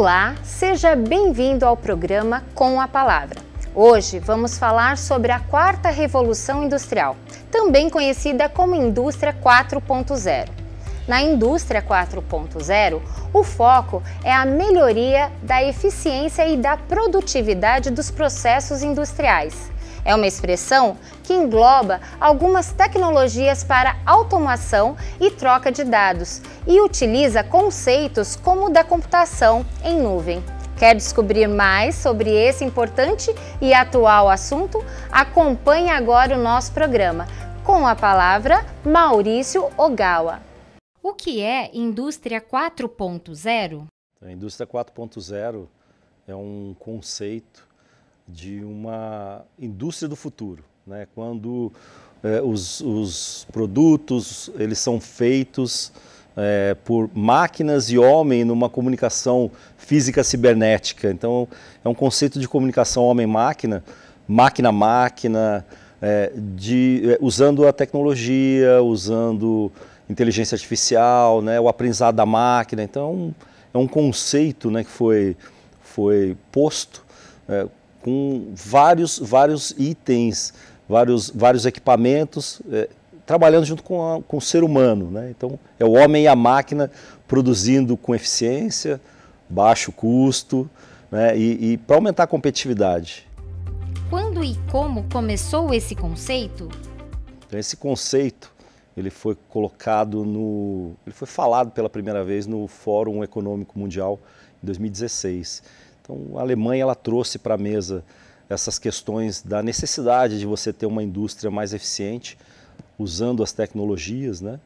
Olá, seja bem-vindo ao programa Com a Palavra. Hoje vamos falar sobre a quarta revolução industrial, também conhecida como Indústria 4.0. Na Indústria 4.0, o foco é a melhoria da eficiência e da produtividade dos processos industriais é uma expressão que engloba algumas tecnologias para automação e troca de dados e utiliza conceitos como o da computação em nuvem. Quer descobrir mais sobre esse importante e atual assunto? Acompanhe agora o nosso programa com a palavra Maurício Ogawa. O que é Indústria 4.0? Então, a Indústria 4.0 é um conceito de uma indústria do futuro, né? quando é, os, os, produtos eles são feitos é, por máquinas e homem numa comunicação física cibernética. Então é um conceito de comunicação homem-máquina, máquina-máquina, é, de, usando a tecnologia, usando inteligência artificial, né? o aprendizado da máquina. Então é um conceito né, que foi, foi posto com vários, vários itens, vários, vários equipamentos, é, trabalhando junto com, a, com o ser humano. Né? Então, é o homem e a máquina produzindo com eficiência, baixo custo né? e, e para aumentar a competitividade. Quando e como começou esse conceito? Então, esse conceito ele foi colocado no, ele foi falado pela primeira vez no Fórum Econômico Mundial em 2016. Então, a Alemanha ela trouxe para a mesa essas questões da necessidade de você ter uma indústria mais eficiente usando as tecnologias, né?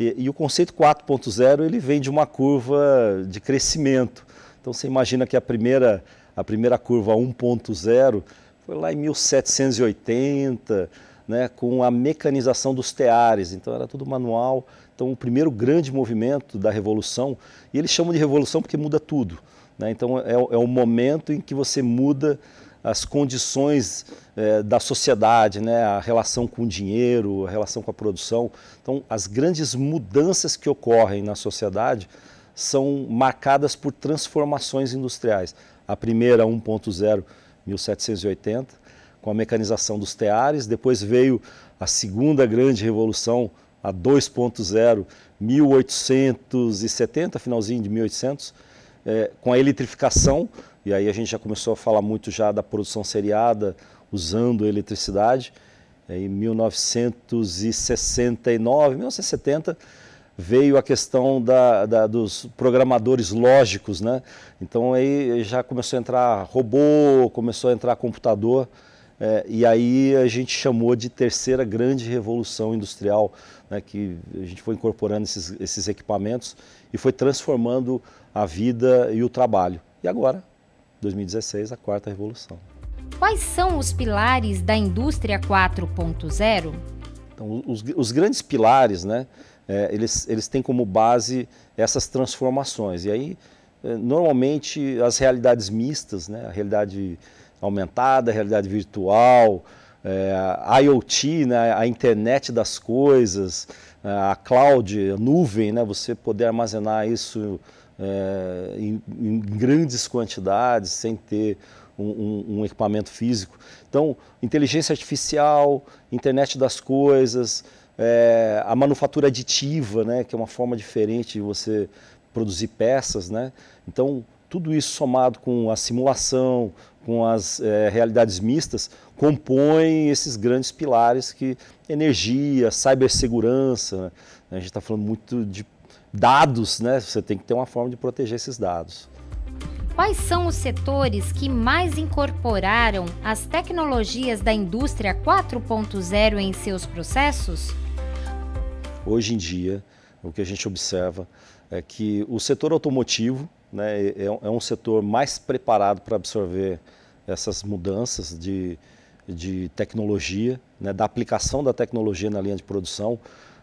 E, e o conceito 4.0 ele vem de uma curva de crescimento. Então você imagina que a primeira a primeira curva 1.0 foi lá em 1780, né, com a mecanização dos teares, então era tudo manual. Então o primeiro grande movimento da revolução, e eles chamam de revolução porque muda tudo. Né? Então é, é o momento em que você muda as condições é, da sociedade, né? a relação com o dinheiro, a relação com a produção. Então, as grandes mudanças que ocorrem na sociedade são marcadas por transformações industriais. A primeira, 1.0, 1780, com a mecanização dos teares. Depois veio a segunda grande revolução, a 2.0, 1870, finalzinho de 1800 é, com a eletrificação, e aí a gente já começou a falar muito já da produção seriada usando eletricidade. É, em 1969, 1970, veio a questão da, da, dos programadores lógicos, né? Então aí já começou a entrar robô, começou a entrar computador, é, e aí a gente chamou de terceira grande revolução industrial, né, que a gente foi incorporando esses, esses equipamentos e foi transformando a vida e o trabalho. E agora, 2016, a quarta revolução. Quais são os pilares da indústria 4.0? Então, os, os, grandes pilares, né, é, eles, eles têm como base essas transformações. E aí, é, normalmente, as realidades mistas, né, a realidade aumentada, a realidade virtual, é, a IoT, né, a internet das coisas, a cloud, a nuvem, né, você poder armazenar isso é, em, em, grandes quantidades, sem ter um, um, um, equipamento físico. Então, inteligência artificial, internet das coisas, é, a manufatura aditiva, né, que é uma forma diferente de você produzir peças. Né? Então, tudo isso somado com a simulação, com as é, realidades mistas, compõem esses grandes pilares que energia, cibersegurança. Né? A gente está falando muito de dados, né? Você tem que ter uma forma de proteger esses dados. Quais são os setores que mais incorporaram as tecnologias da indústria 4.0 em seus processos? Hoje em dia, o que a gente observa é que o setor automotivo né, é, é, é, um setor mais preparado para absorver essas mudanças de, de tecnologia, né, da aplicação da tecnologia na linha de produção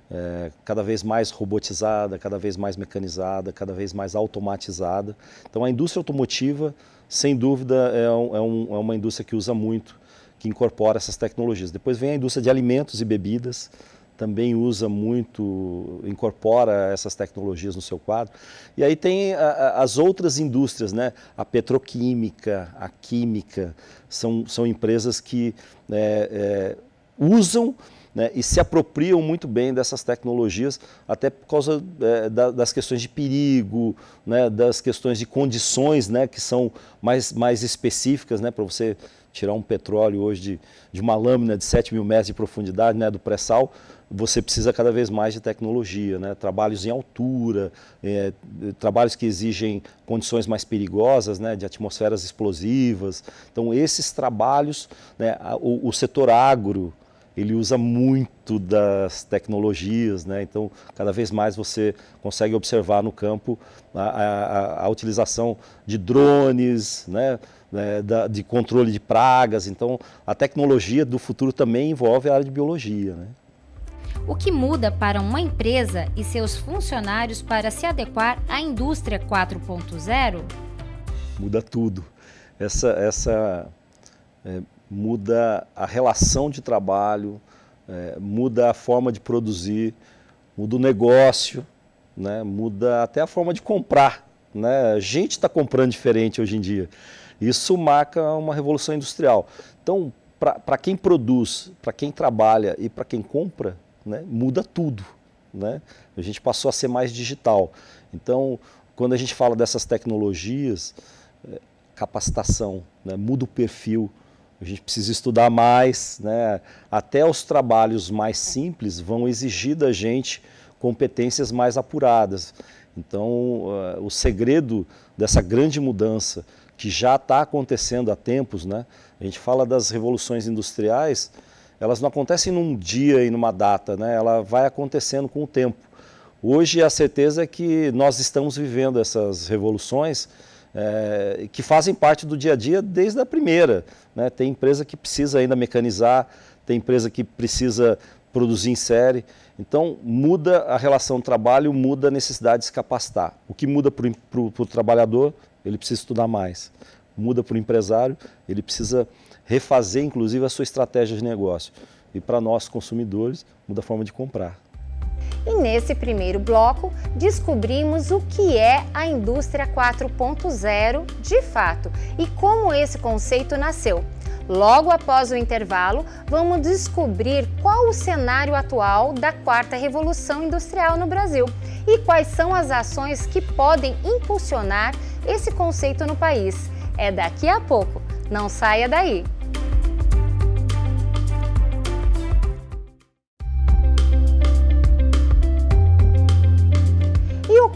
é, cada vez mais robotizada, cada vez mais mecanizada, cada vez mais automatizada. Então, a indústria automotiva, sem dúvida, é, um, é, um, é uma indústria que usa muito, que incorpora essas tecnologias. Depois vem a indústria de alimentos e bebidas, também usa muito, incorpora essas tecnologias no seu quadro. E aí tem a, a, as outras indústrias, né? a petroquímica, a química, são, são empresas que é, é, usam né, e se apropriam muito bem dessas tecnologias, até por causa é, da, das questões de perigo, né, das questões de condições né, que são mais, mais específicas né, para você tirar um petróleo hoje de, de uma lâmina de 7 mil metros de profundidade né, do pré-sal, você precisa cada vez mais de tecnologia, né? trabalhos em altura, é, trabalhos que exigem condições mais perigosas, né? de atmosferas explosivas. Então, esses trabalhos, né? o, o setor agro, ele usa muito das tecnologias, né? então cada vez mais você consegue observar no campo a, a, a utilização de drones, né? né? de controle de pragas, então a tecnologia do futuro também envolve a área de biologia. Né? O que muda para uma empresa e seus funcionários para se adequar à indústria 4.0? Muda tudo. Essa, essa é, muda a relação de trabalho, é, muda a forma de produzir, muda o negócio, né? muda até a forma de comprar. Né? A gente está comprando diferente hoje em dia. Isso marca uma revolução industrial. Então, para quem produz, para quem trabalha e para quem compra, né? muda tudo. Né? A gente passou a ser mais digital. Então, quando a gente fala dessas tecnologias, é, capacitação, né? muda o perfil, a gente precisa estudar mais, né? Até os trabalhos mais simples vão exigir da gente competências mais apuradas. Então, uh, o segredo dessa grande mudança que já está acontecendo há tempos, né? A gente fala das revoluções industriais, elas não acontecem num dia e numa data, né? Ela vai acontecendo com o tempo. Hoje a certeza é que nós estamos vivendo essas revoluções é, que fazem parte do dia a dia desde a primeira. Né? Tem empresa que precisa ainda mecanizar, tem empresa que precisa produzir em série. Então, muda a relação trabalho, muda a necessidade de se capacitar. O que muda para o trabalhador, ele precisa estudar mais. Muda para o empresário, ele precisa refazer, inclusive, a sua estratégia de negócio. E para nós, consumidores, muda a forma de comprar. E nesse primeiro bloco, descobrimos o que é a indústria 4.0 de fato e como esse conceito nasceu. Logo após o intervalo, vamos descobrir qual o cenário atual da quarta revolução industrial no Brasil e quais são as ações que podem impulsionar esse conceito no país. É daqui a pouco, não saia daí!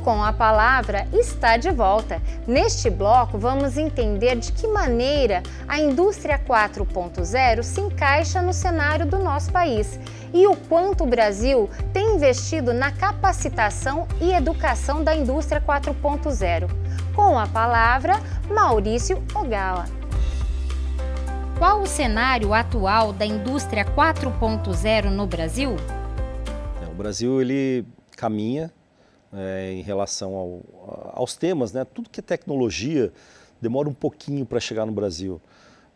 com a Palavra está de volta. Neste bloco, vamos entender de que maneira a indústria 4.0 se encaixa no cenário do nosso país e o quanto o Brasil tem investido na capacitação e educação da indústria 4.0. Com a palavra, Maurício Ogawa. Qual o cenário atual da indústria 4.0 no Brasil? É, o Brasil ele caminha é, em relação ao, aos temas, né? Tudo que é tecnologia demora um pouquinho para chegar no Brasil.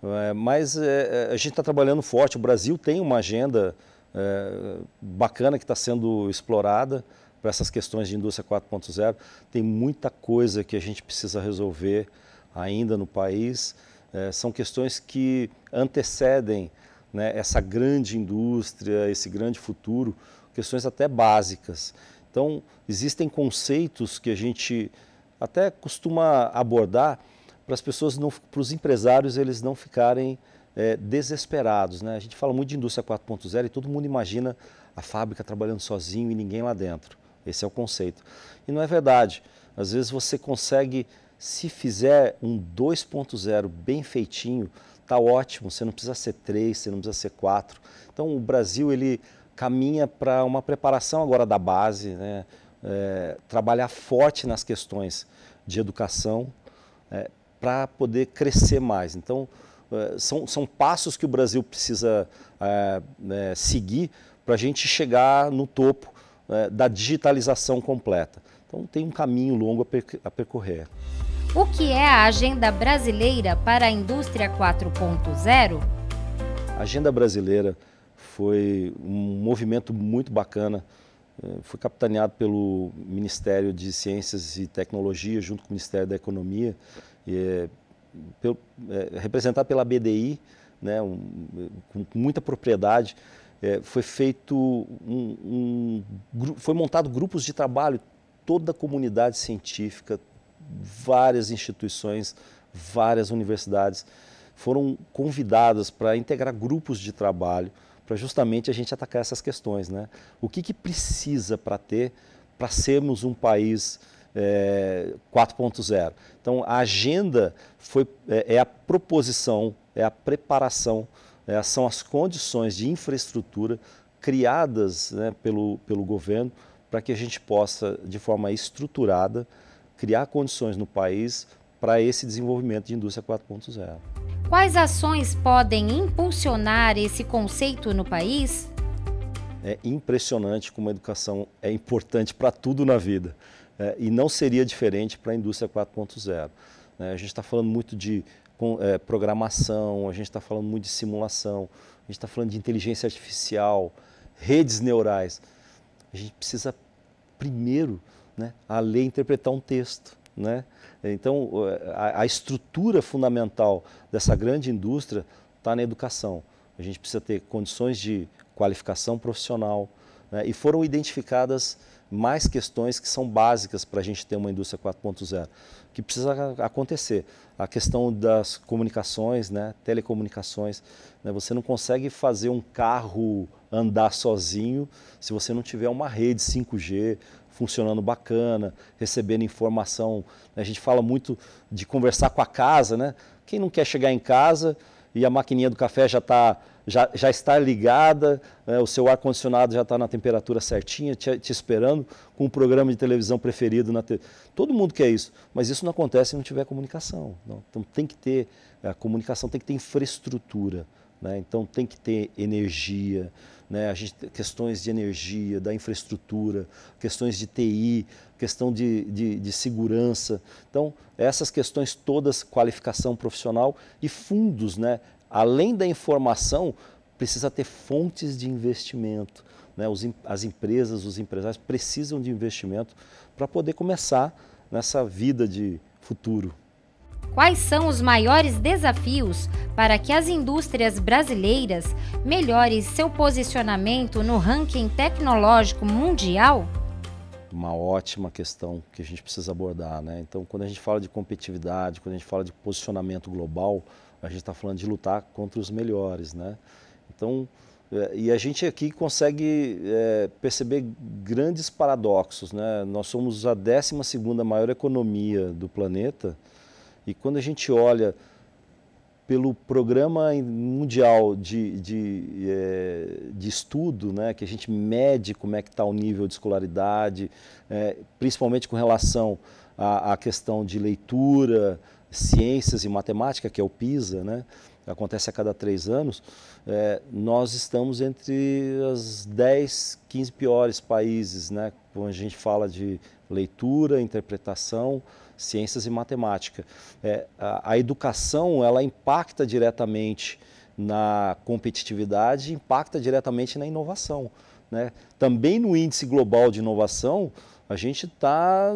É, mas é, é a gente está trabalhando forte. O Brasil tem uma agenda é, bacana que está sendo explorada para essas questões de indústria 4.0. Tem muita coisa que a gente precisa resolver ainda no país. É, são questões que antecedem né, essa grande indústria, esse grande futuro, questões até básicas. Então, existem conceitos que a gente até costuma abordar para as pessoas, não, para os empresários, eles não ficarem é, desesperados. Né? A gente fala muito de indústria 4.0 e todo mundo imagina a fábrica trabalhando sozinho e ninguém lá dentro. Esse é o conceito. E não é verdade. Às vezes você consegue, se fizer um 2.0 bem feitinho, tá ótimo. Você não precisa ser 3, você não precisa ser 4. Então o Brasil ele caminha para uma preparação agora da base, né? É, trabalhar forte nas questões de educação é, para poder crescer mais. Então, é, são, são passos que o Brasil precisa é, né, seguir para a gente chegar no topo é, da digitalização completa. Então, tem um caminho longo a, per a percorrer. O que é a Agenda Brasileira para a Indústria 4.0? A Agenda Brasileira foi um movimento muito bacana. É, foi capitaneado pelo Ministério de Ciências e Tecnologia, junto com o Ministério da Economia, e, é, pelo, é, representado pela BDI, né, um, com muita propriedade. É, foi feito um, um, foi montado grupos de trabalho, toda a comunidade científica, várias instituições, várias universidades foram convidadas para integrar grupos de trabalho para justamente a gente atacar essas questões. Né? O que, que precisa para ter, para sermos um país é, eh, 4.0? Então, a agenda foi, é, é, a proposição, é a preparação, é, são as condições de infraestrutura criadas né, pelo, pelo governo para que a gente possa, de forma estruturada, criar condições no país para esse desenvolvimento de indústria 4.0. Quais ações podem impulsionar esse conceito no país? É impressionante como a educação é importante para tudo na vida é, e não seria diferente para a indústria 4.0. É, né? a gente está falando muito de com, é, programação, a gente está falando muito de simulação, a gente está falando de inteligência artificial, redes neurais. A gente precisa primeiro, né, a ler interpretar um texto. Né? Então, a, a estrutura fundamental dessa grande indústria está na educação. A gente precisa ter condições de qualificação profissional. Né? E foram identificadas mais questões que são básicas para a gente ter uma indústria 4.0, que precisa acontecer. A questão das comunicações, né? telecomunicações. Né? Você não consegue fazer um carro andar sozinho se você não tiver uma rede 5G, funcionando bacana, recebendo informação. Né? A gente fala muito de conversar com a casa, né? Quem não quer chegar em casa e a maquininha do café já está já, já está ligada, né? o seu ar-condicionado já está na temperatura certinha, te, te, esperando, com o programa de televisão preferido na te... Todo mundo quer isso, mas isso não acontece se não tiver comunicação. Não. Então tem que ter, a comunicação tem que ter infraestrutura, né? então tem que ter energia, né? A gente questões de energia, da infraestrutura, questões de TI, questão de, de, de segurança. Então, essas questões todas, qualificação profissional e fundos, né? Além da informação, precisa ter fontes de investimento. Né? Os, as empresas, os empresários precisam de investimento para poder começar nessa vida de futuro. Quais são os maiores desafios para que as indústrias brasileiras melhorem seu posicionamento no ranking tecnológico mundial? Uma ótima questão que a gente precisa abordar. Né? Então, quando a gente fala de competitividade, quando a gente fala de posicionamento global, a gente está falando de lutar contra os melhores. Né? Então, é, e a gente aqui consegue é, perceber grandes paradoxos. Né? Nós somos a 12 maior economia do planeta e quando a gente olha pelo programa mundial de, de, é, de estudo, né, que a gente mede como é que está o nível de escolaridade, é, principalmente com relação à, à, questão de leitura, ciências e matemática, que é o PISA, né, acontece a cada três anos, é, nós estamos entre as 10, 15 piores países, né? Quando a gente fala de leitura, interpretação, ciências e matemática. É, a, a, educação, ela impacta diretamente na competitividade, impacta diretamente na inovação. Né? Também no índice global de inovação, a gente está,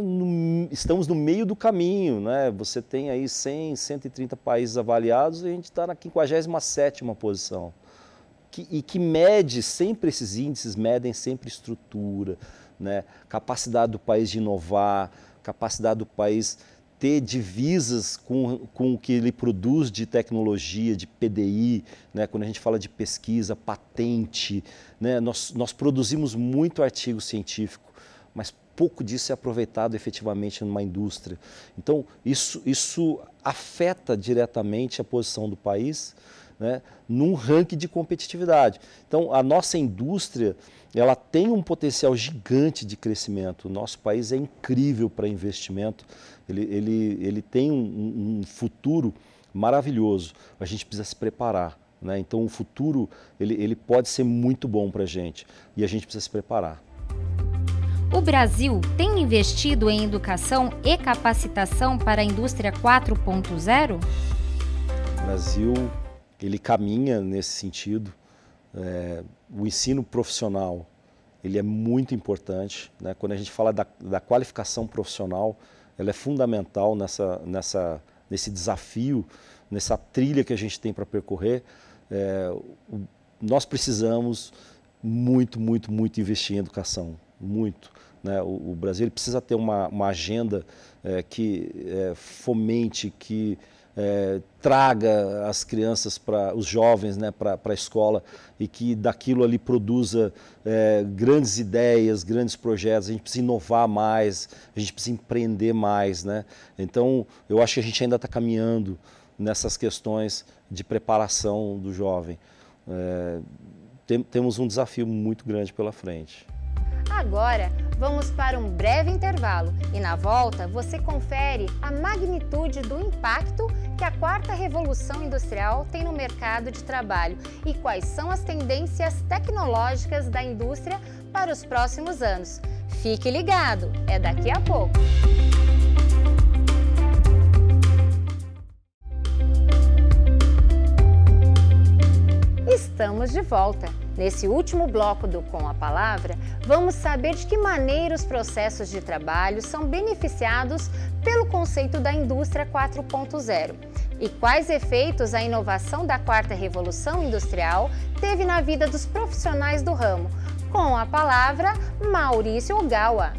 estamos no meio do caminho, né? Você tem aí 100, 130 países avaliados e a gente está na 57 posição. Que, e que mede sempre esses índices, medem sempre estrutura, né? capacidade do país de inovar, capacidade do país ter divisas com, com o que ele produz de tecnologia, de PDI, né? quando a gente fala de pesquisa, patente. Né? Nós, nós produzimos muito artigo científico, mas pouco disso é aproveitado efetivamente numa indústria. Então, isso, isso afeta diretamente a posição do país né, num ranking de competitividade. Então, a nossa indústria ela tem um potencial gigante de crescimento. O nosso país é incrível para investimento, ele, ele, ele tem um, um futuro maravilhoso. A gente precisa se preparar. Né? Então, o futuro ele, ele pode ser muito bom para a gente e a gente precisa se preparar. Brasil tem investido em educação e capacitação para a indústria 4.0? O Brasil ele caminha nesse sentido. É, o ensino profissional ele é muito importante. Né? Quando a gente fala da, da qualificação profissional, ela é fundamental nessa, nessa, nesse desafio, nessa trilha que a gente tem para percorrer. É, nós precisamos muito, muito, muito investir em educação, muito. Né? O, o, Brasil precisa ter uma, uma agenda é, que é, fomente, que é, traga as crianças para os jovens né, para a escola e que daquilo ali produza é, grandes ideias, grandes projetos. A gente precisa inovar mais, a gente precisa empreender mais, né? Então eu acho que a gente ainda está caminhando nessas questões de preparação do jovem. É, tem, temos um desafio muito grande pela frente. Agora, vamos para um breve intervalo e na volta você confere a magnitude do impacto que a quarta revolução industrial tem no mercado de trabalho e quais são as tendências tecnológicas da indústria para os próximos anos. Fique ligado, é daqui a pouco. Estamos de volta. Nesse último bloco do Com a Palavra, vamos saber de que maneira os processos de trabalho são beneficiados pelo conceito da indústria 4.0 e quais efeitos a inovação da quarta revolução industrial teve na vida dos profissionais do ramo. Com a palavra, Maurício Ogawa.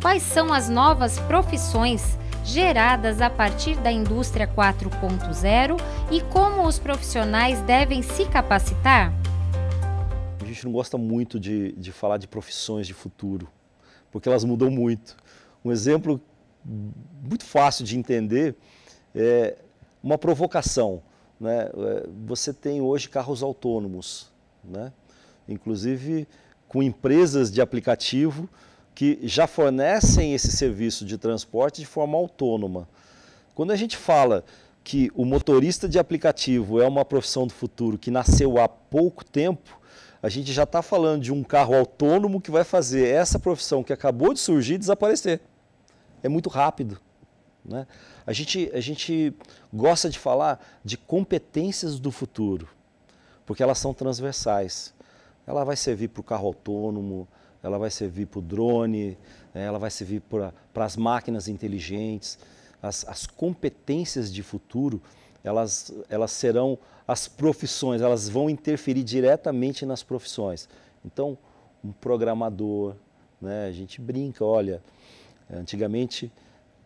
Quais são as novas profissões geradas a partir da indústria 4.0 e como os profissionais devem se capacitar? gente não gosta muito de, de falar de profissões de futuro, porque elas mudam muito. Um exemplo muito fácil de entender é uma provocação. Né? É, você tem hoje carros autônomos, né? inclusive com empresas de aplicativo que já fornecem esse serviço de transporte de forma autônoma. Quando a gente fala que o motorista de aplicativo é uma profissão do futuro que nasceu há pouco tempo, a gente já está falando de um carro autônomo que vai fazer essa profissão que acabou de surgir desaparecer. É muito rápido. Né? A, gente, a gente gosta de falar de competências do futuro, porque elas são transversais. Ela vai servir para o carro autônomo, ela vai servir para o drone, né? ela vai servir para as máquinas inteligentes. As, as competências de futuro elas, elas serão as profissões, elas vão interferir diretamente nas profissões. Então, um programador, né? a gente brinca, olha, antigamente,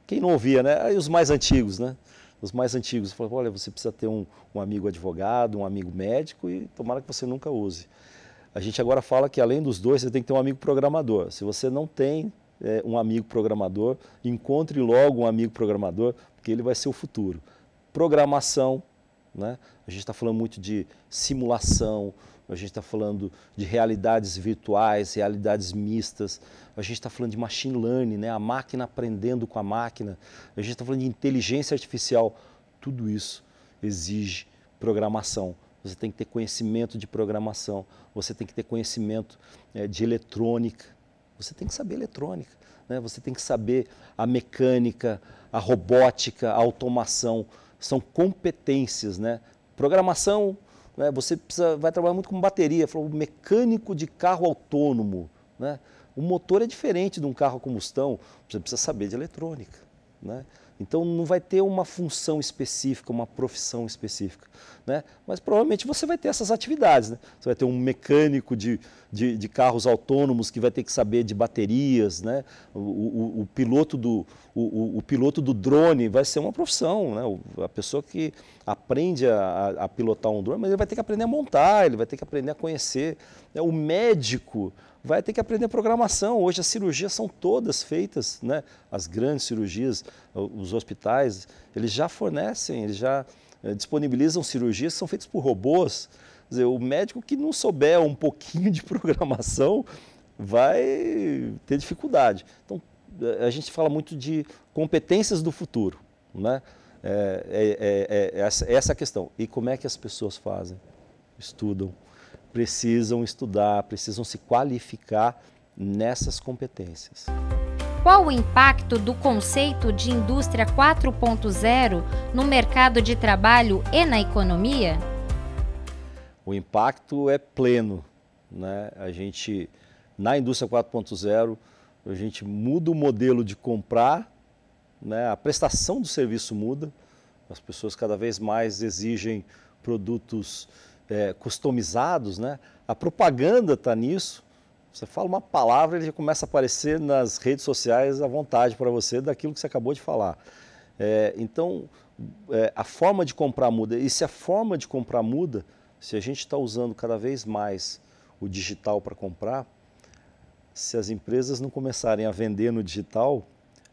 quem não ouvia, né? Aí os mais antigos, né? Os mais antigos falavam, olha, você precisa ter um, um amigo advogado, um amigo médico e tomara que você nunca use. A gente agora fala que além dos dois, você tem que ter um amigo programador. Se você não tem é, um amigo programador, encontre logo um amigo programador, porque ele vai ser o futuro programação, né? a gente está falando muito de simulação, a gente está falando de realidades virtuais, realidades mistas, a gente está falando de machine learning, né? a máquina aprendendo com a máquina, a gente está falando de inteligência artificial. Tudo isso exige programação. Você tem que ter conhecimento de programação, você tem que ter conhecimento é, de eletrônica, você tem que saber eletrônica, né? você tem que saber a mecânica, a robótica, a automação são competências, né? Programação, né? você precisa, vai trabalhar muito com bateria, o mecânico de carro autônomo, né? O motor é diferente de um carro a combustão, você precisa saber de eletrônica, né? Então não vai ter uma função específica, uma profissão específica. Né? Mas provavelmente você vai ter essas atividades. Né? Você vai ter um mecânico de, de, de, carros autônomos que vai ter que saber de baterias, né? o, o, o piloto do, o, o, piloto do drone vai ser uma profissão. Né? A pessoa que aprende a, a pilotar um drone, mas ele vai ter que aprender a montar, ele vai ter que aprender a conhecer. Né? O médico vai ter que aprender programação. Hoje as cirurgias são todas feitas, né? As grandes cirurgias, os hospitais, eles já fornecem, eles já eh, disponibilizam cirurgias que são feitas por robôs. Quer dizer, o médico que não souber um pouquinho de programação vai ter dificuldade. Então, eh, a gente fala muito de competências do futuro, né? É, é, é, é essa, essa é a questão. E como é que as pessoas fazem? Estudam, precisam estudar, precisam se qualificar nessas competências. Qual o impacto do conceito de indústria 4.0 no mercado de trabalho e na economia? O impacto é pleno, né? A gente na indústria 4.0 a gente muda o modelo de comprar, né? A prestação do serviço muda. As pessoas cada vez mais exigem produtos é, customizados, né? A propaganda está nisso. Você fala uma palavra, ele já começa a aparecer nas redes sociais à vontade para você daquilo que você acabou de falar. É, então, é, a forma de comprar muda. E se a forma de comprar muda, se a gente está usando cada vez mais o digital para comprar, se as empresas não começarem a vender no digital,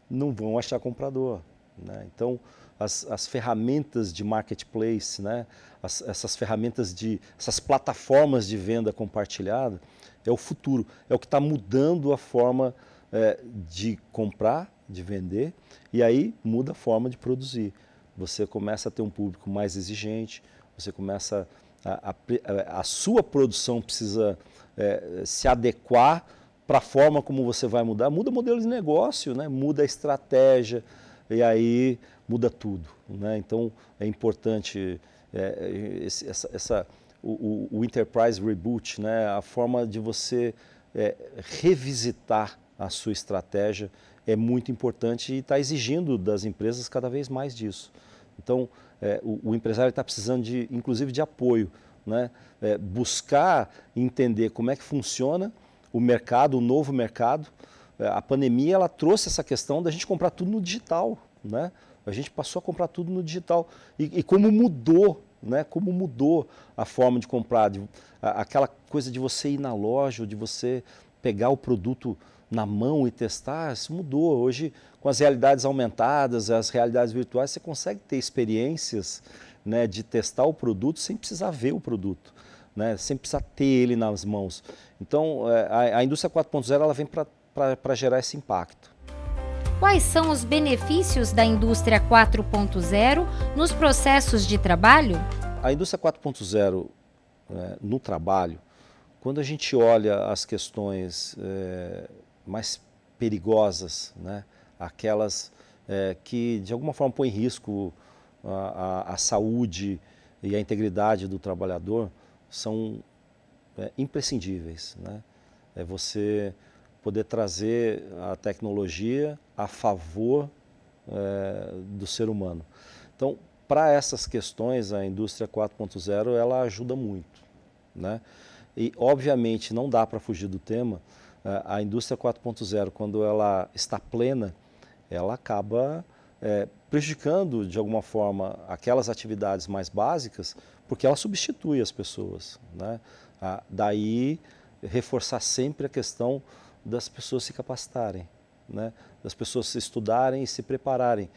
não vão achar comprador. Né? Então, as, as ferramentas de marketplace, né? As, essas ferramentas de, essas plataformas de venda compartilhada, é o futuro, é o que está mudando a forma é, de comprar, de vender, e aí muda a forma de produzir. Você começa a ter um público mais exigente, você começa a, a, a sua produção precisa é, se adequar para a forma como você vai mudar. Muda o modelo de negócio, né? muda a estratégia, e aí muda tudo. Né? Então é importante é, esse, essa, essa o, o, Enterprise Reboot, né? a forma de você é, revisitar a sua estratégia é muito importante e está exigindo das empresas cada vez mais disso. Então, é, o, o, empresário está precisando, de, inclusive, de apoio, né? É, buscar entender como é que funciona o mercado, o novo mercado, é, a pandemia ela trouxe essa questão da gente comprar tudo no digital, né? A gente passou a comprar tudo no digital e, e como mudou, né? Como mudou a forma de comprar, de, a, aquela coisa de você ir na loja, ou de você pegar o produto na mão e testar, isso mudou. Hoje, com as realidades aumentadas, as realidades virtuais, você consegue ter experiências né, de testar o produto sem precisar ver o produto, né, sem precisar ter ele nas mãos. Então, é, a, a indústria 4.0 ela vem para para gerar esse impacto. Quais são os benefícios da indústria 4.0 nos processos de trabalho? A indústria 4.0 né, no trabalho, quando a gente olha as questões é, mais perigosas, né, aquelas é, que de alguma forma põem em risco a, a, a saúde e a integridade do trabalhador, são é, imprescindíveis. Né? É você poder trazer a tecnologia a favor é, do ser humano. Então, para essas questões, a indústria 4.0 ela ajuda muito. Né? E, obviamente, não dá para fugir do tema. É, a indústria 4.0, quando ela está plena, ela acaba é, prejudicando, de alguma forma, aquelas atividades mais básicas, porque ela substitui as pessoas. Né? Ah, daí, reforçar sempre a questão das pessoas se capacitarem, né? das pessoas se estudarem e se prepararem.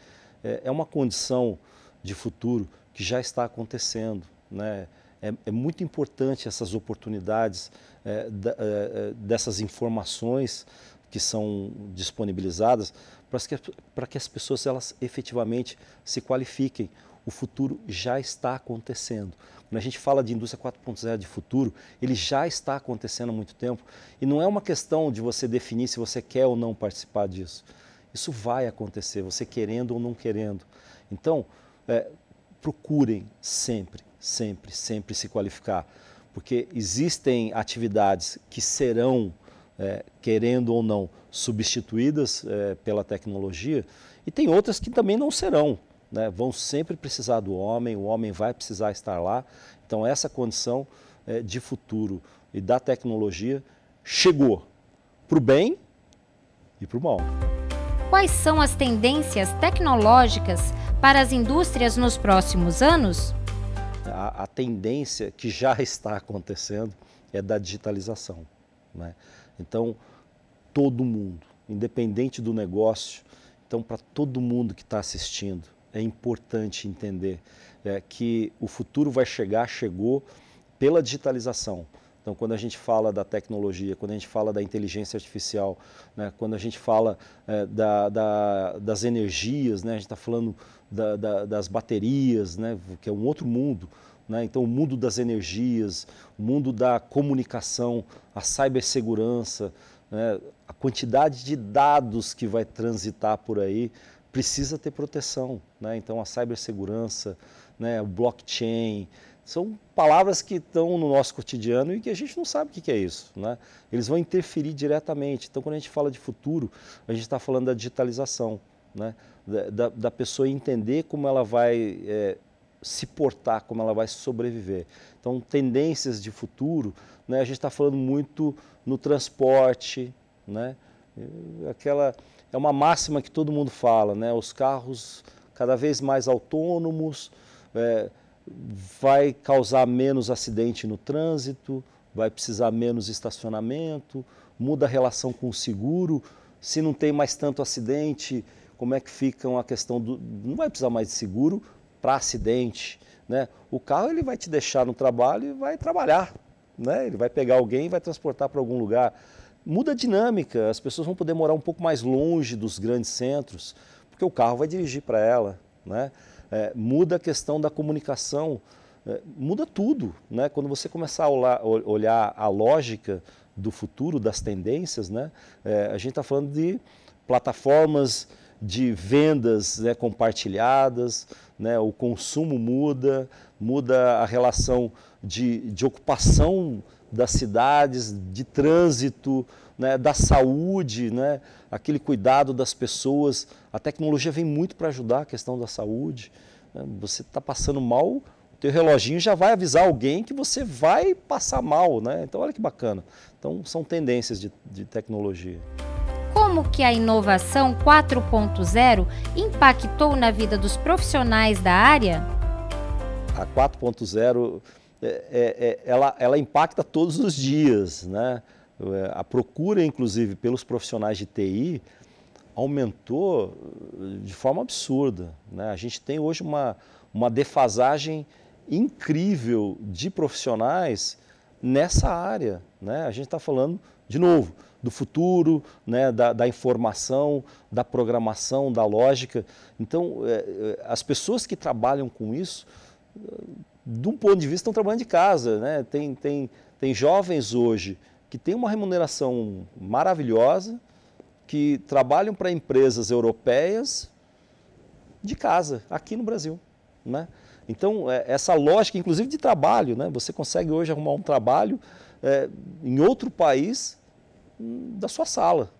É, é, uma condição de futuro que já está acontecendo. Né? É, é muito importante essas oportunidades, é, é, é dessas informações que são disponibilizadas para que, para que as pessoas elas efetivamente se qualifiquem o futuro já está acontecendo. Quando a gente fala de indústria 4.0 de futuro, ele já está acontecendo há muito tempo e não é uma questão de você definir se você quer ou não participar disso. Isso vai acontecer, você querendo ou não querendo. Então, é, procurem sempre, sempre, sempre se qualificar, porque existem atividades que serão é, querendo ou não, substituídas é, pela tecnologia, e tem outras que também não serão né, vão sempre precisar do homem, o homem vai precisar estar lá. Então, essa condição é, de futuro e da tecnologia chegou para o bem e para o mal. Quais são as tendências tecnológicas para as indústrias nos próximos anos? A, a tendência que já está acontecendo é da digitalização. Né? Então, todo mundo, independente do negócio, então, para todo mundo que está assistindo, é importante entender é, que o futuro vai chegar, chegou pela digitalização. Então, quando a gente fala da tecnologia, quando a gente fala da inteligência artificial, né, quando a gente fala é, da, da, das energias, né, a gente está falando da, das baterias, né, que é um outro mundo. Né. Então, o mundo das energias, o mundo da comunicação, a cibersegurança, né, a quantidade de dados que vai transitar por aí precisa ter proteção. Né? Então, a cibersegurança, né, o blockchain, são palavras que estão no nosso cotidiano e que a gente não sabe o que é isso. Né? Eles vão interferir diretamente. Então, quando a gente fala de futuro, a gente está falando da digitalização, né? da, da, pessoa entender como ela vai é, se portar, como ela vai sobreviver. Então, tendências de futuro, né? a gente está falando muito no transporte, né? É, aquela é uma máxima que todo mundo fala, né? Os carros cada vez mais autônomos é, vai causar menos acidente no trânsito, vai precisar menos estacionamento, muda a relação com o seguro. Se não tem mais tanto acidente, como é que fica a questão do não vai precisar mais de seguro para acidente, né? O carro ele vai te deixar no trabalho e vai trabalhar, né? Ele vai pegar alguém e vai transportar para algum lugar muda a dinâmica, as pessoas vão poder morar um pouco mais longe dos grandes centros, porque o carro vai dirigir para ela, né? É, muda a questão da comunicação, é, muda tudo, né? Quando você começar a olhar, olhar a lógica do futuro, das tendências, né? É, a gente está falando de plataformas de vendas né, compartilhadas, né, o consumo muda, muda a relação de, de ocupação das cidades, de trânsito, né, da saúde, né, aquele cuidado das pessoas. A tecnologia vem muito para ajudar a questão da saúde. Né? Você está passando mal, o teu reloginho já vai avisar alguém que você vai passar mal. Né? Então, olha que bacana. Então, são tendências de, de tecnologia como que a inovação 4.0 impactou na vida dos profissionais da área? A 4.0 é, é, é, ela, ela impacta todos os dias. Né? A procura, inclusive, pelos profissionais de TI aumentou de forma absurda. Né? A gente tem hoje uma, uma defasagem incrível de profissionais nessa área. Né? A gente está falando, de novo, do futuro, né? da, da informação, da programação, da lógica. Então, é, é, as pessoas que trabalham com isso de um ponto de vista, estão trabalhando de casa. Né? Tem, tem, tem jovens hoje que têm uma remuneração maravilhosa, que trabalham para empresas europeias de casa, aqui no Brasil. Né? Então, é, essa lógica, inclusive de trabalho, né? você consegue hoje arrumar um trabalho é, em outro país hum, da sua sala.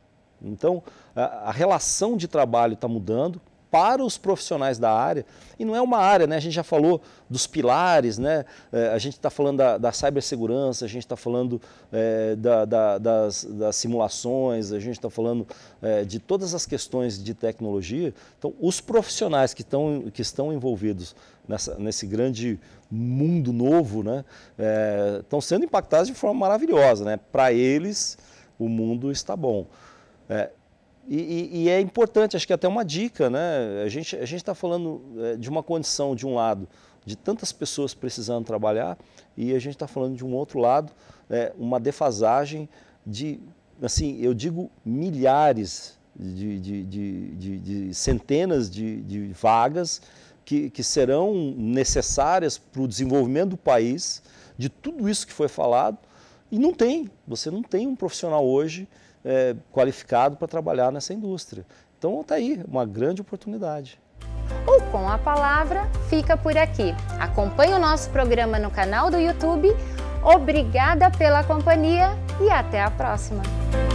Então, a, a relação de trabalho está mudando, para os profissionais da área. E não é uma área, né? A gente já falou dos pilares, né? É, a gente está falando da, da, cibersegurança, a gente está falando é, da, da, das, das, simulações, a gente está falando é, de todas as questões de tecnologia. Então, os profissionais que, tão, que estão envolvidos nessa, nesse grande mundo novo, né? Estão sendo impactados de forma maravilhosa, né? Para eles, o mundo está bom. É, e, e, e, é importante, acho que é até uma dica, né? A gente a está falando é, de uma condição, de um lado, de tantas pessoas precisando trabalhar, e a gente está falando de um outro lado, né? uma defasagem de, assim, eu digo milhares, de, de, de, de centenas de, vagas que, que serão necessárias para o desenvolvimento do país, de tudo isso que foi falado, e não tem, você não tem um profissional hoje é, qualificado para trabalhar nessa indústria. Então está aí, uma grande oportunidade. O Com a Palavra fica por aqui. Acompanhe o nosso programa no canal do YouTube. Obrigada pela companhia e até a próxima!